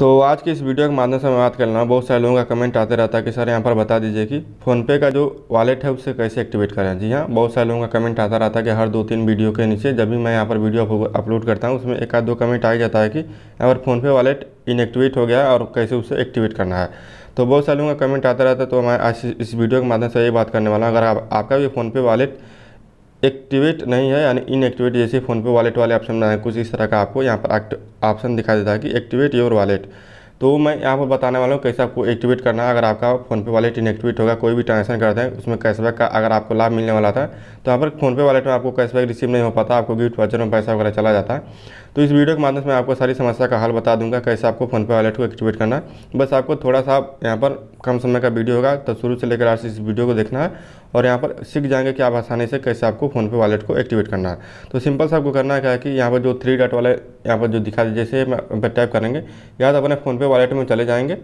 तो आज के इस वीडियो के माध्यम से मैं बात कर रहा हूँ बहुत सारे लोगों का कमेंट आते रहता है कि सर यहाँ पर बता दीजिए कि फ़ोनपे का जो वॉलेट है उसे कैसे एक्टिवेट करें जी हाँ बहुत सारे लोगों का कमेंट आता रहता है कि हर दो तीन वीडियो के नीचे जब भी मैं यहाँ पर वीडियो अपलोड करता हूँ उसमें एक आध दो कमेंट आ जाता है कि यहाँ पर फ़ोनपे वॉलेट इनएक्टिवेट हो गया और कैसे उसे एक्टिवेट करना है तो बहुत सारे लोगों का कमेंट आता रहता है तो मैं आज इस वीडियो के माध्यम से ये बात करने वाला हूँ अगर आपका भी फ़ोनपे वॉलेट एक्टिवेट नहीं है यानी इनएक्टिवेट जैसे फ़ोनपे वॉलेट वाले ऑप्शन में कुछ इस तरह का आपको यहाँ पर ऑप्शन दिखा देता है कि एक्टिवेट योर वॉलेट तो मैं यहाँ पर बताने वाला हूँ कैसे आपको एक्टिवेट करना है अगर आपका फ़ोनपे वालेट इनएक्टिवेट होगा कोई भी ट्रांजेक्शन करते हैं उसमें कैशबैक का अगर आपको लाभ मिलने वाला था तो यहाँ पर फ़ोनपे वालेट में आपको कैशबैक रिसीव नहीं हो पाता आपको गिफ्ट वाचर में पैसा वगैरह चला जाता है तो इस वीडियो के माध्यम से मैं आपको सारी समस्या का हल बता दूंगा कैसे आपको फ़ोनपे वालेट को एक्टिवेट करना बस आपको थोड़ा सा यहाँ पर कम समय का वीडियो होगा तो शुरू से लेकर आज इस वीडियो को देखना है और यहाँ पर सीख जाएंगे कि आप आसानी से कैसे आपको फ़ोनपे वालेट को एक्टिवेट करना है तो सिंपल से आपको करना क्या है कि यहाँ पर जो थ्री डॉट वाले यहाँ पर जो दिखा दे जैसे हम पर टाइप करेंगे या तो अपने फ़ोनपे वॉलेट में चले जाएंगे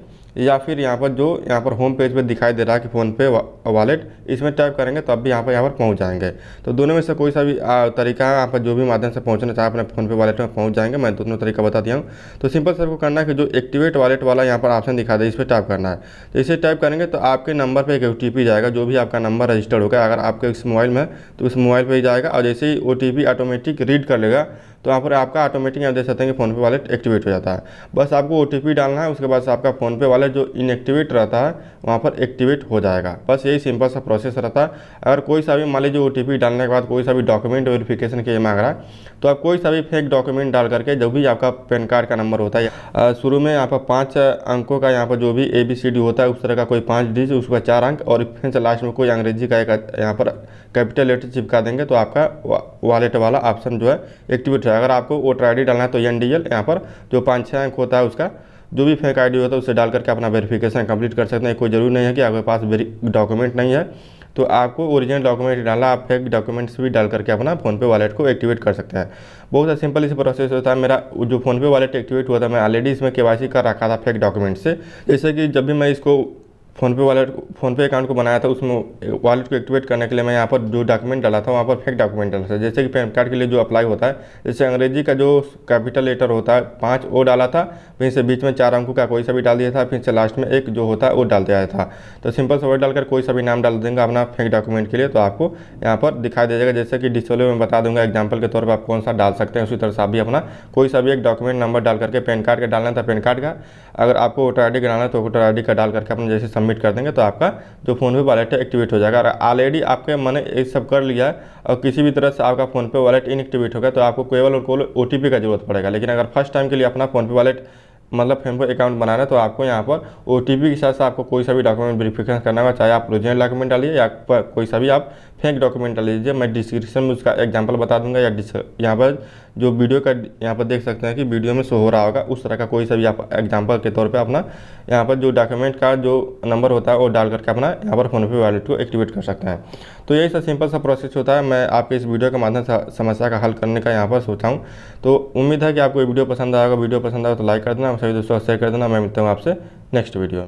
या फिर यहाँ पर जो यहाँ पर होम पेज पे दिखाई दे रहा है कि फ़ोनपे वॉलेट इसमें टाइप करेंगे तब भी यहाँ पर यहाँ पर पहुँच जाएंगे तो दोनों में से कोई सा भी तरीका है यहाँ पर जो भी माध्यम से पहुँचना चाहे अपने फ़ोनपे वॉलेट में पहुँच जाएंगे मैं दोनों तो तरीका बता दिया हूँ तो सिंपल सर को करना है कि जो एक्टिवेट वॉलेट वाला यहाँ पर ऑप्शन दिखा दे इस पर टाइप करना है तो इसे टाइप करेंगे तो आपके नंबर पर एक ओ जाएगा जो भी आपका नंबर रजिस्टर्ड होगा अगर आपके इस मोबाइल में तो उस मोबाइल पर ही जाएगा और जैसे ही ओ ऑटोमेटिक रीड कर लेगा तो यहाँ पर आपका ऑटोमेटिक आप देख सकते हैं कि फ़ोनपे वालेट एक्टिवेट हो जाता है बस आपको ओ डालना है उसके बाद आपका फ़ोनपे वालेट जो इनएक्टिवेट रहता है वहाँ पर एक्टिवेट हो जाएगा बस यही सिंपल सा प्रोसेस रहता है अगर कोई सा भी मान लीजिए ओ डालने के बाद कोई सा भी डॉक्यूमेंट वेरिफिकेशन के लिए मांग रहा है तो आप कोई सा भी फेक डॉक्यूमेंट डाल करके जो भी आपका पैन कार्ड का नंबर होता है शुरू में यहाँ पर पाँच अंकों का यहाँ पर जो भी ए बी सी डी होता है उस तरह का कोई पाँच डिज उसका चार अंक और फिर लास्ट में कोई अंग्रेजी का एक यहाँ पर कैपिटल लेटर चिपका देंगे तो आपका वॉलेट वाला ऑप्शन जो है एक्टिवेट रहेगा है अगर आपको वोटर आई डालना है तो एन डी यहाँ पर जो पाँच छः अंक होता है उसका जो भी फेक आई होता है उसे डाल करके अपना वेरिफिकेशन कंप्लीट कर सकते हैं कोई ज़रूरी नहीं है कि आपके पास डॉक्यूमेंट नहीं है तो आपको ओरिजिनल डॉक्यूमेंट डालना आप फेक डॉक्यूमेंट्स भी डाल करके अपना फ़ोनपे वॉलेट को एक्टिवेट कर सकते हैं बहुत सा सिंपल इस प्रोसेस होता है मेरा जो फ़ोनपे वॉलेट एक्टिवेट हुआ था मैं ऑलरेडी इसमें के कर रखा था फेक डॉक्यूमेंट से जैसे कि जब भी मैं इसको फ़ोनपे वॉलेट फ़ोनपे अकाउंट को बनाया था उसमें वॉलेट को एक्टिवेट करने के लिए मैं यहाँ पर जो डॉक्यूमेंट डाला था वहाँ पर फेक डॉक्यूमेंट डाला था जैसे कि पैन कार्ड के लिए जो अप्लाई होता है जैसे अंग्रेजी का जो कैपिटल लेटर होता है पाँच वो डाला था फिर से बीच में चार अंकों का कोई सा भी डाल दिया था फिर से लास्ट में एक जो होता है वो डाल दिया था तो सिंपल सवर्ड डालकर कोई सा भी नाम डाल देंगे अपना फेक डॉक्यूमेंट के लिए तो आपको यहाँ पर दिखाई दे जाएगा जैसे कि डिस्प्ले में बता दूंगा एग्जाम्पल के तौर पर आप कौन सा डाल सकते हैं उसी तरह से आप भी अपना कोई सा भी एक डॉक्यूमेंट नंबर डाल करके पैन कार्ड का डालना था पैन कार्ड का अगर आपको वोटर आई डी कराना है तो वोटर आई डी का डाल करके अपना जैसे सबमिट कर देंगे तो आपका जो फ़ोनपे वॉलेट है एक्टिवेट हो जाएगा अगर ऑलरेडी आपके मैंने ये सब कर लिया और किसी भी तरह से आपका फ़ोनपे वॉलेट इनएक्टिवेट होगा तो आपको केवल और केवल ओ का जरूरत पड़ेगा लेकिन अगर फर्स्ट टाइम के लिए अपना फ़ोनपे वॉलेट मतलब फेमको अकाउंट बनाना है तो आपको यहाँ पर ओ के साथ साथ आपको कोई सा भी डॉक्यूमेंट वेरीफिकेशन करना होगा चाहे आप ओरिजिनल डॉक्यूमेंट डालिए या कोई सा भी आप फेंक डॉक्यूमेंट डाल लीजिए मैं डिस्क्रिप्शन में उसका एग्जाम्पल बता दूंगा या यहाँ पर जो वीडियो का यहाँ पर देख सकते हैं कि वीडियो में शो हो रहा होगा उस तरह का कोई सा भी आप एग्जाम्पल के तौर पर अपना यहाँ पर जो डॉक्यूमेंट का जो नंबर होता है वो डाल करके अपना यहाँ पर फ़ोनपे वॉलेट को एक्टिवेट कर सकते हैं तो यही सब सिंपल सा प्रोसेस होता है मैं आपके इस वीडियो के माध्यम से समस्या का हल करने का यहाँ पर सोचा हूँ तो उम्मीद है कि आपको वीडियो पसंद आएगा वीडियो पसंद आएगा तो लाइक कर देना सभी दोस्तों शेयर कर देना मैं मिलता हूँ आपसे नेक्स्ट वीडियो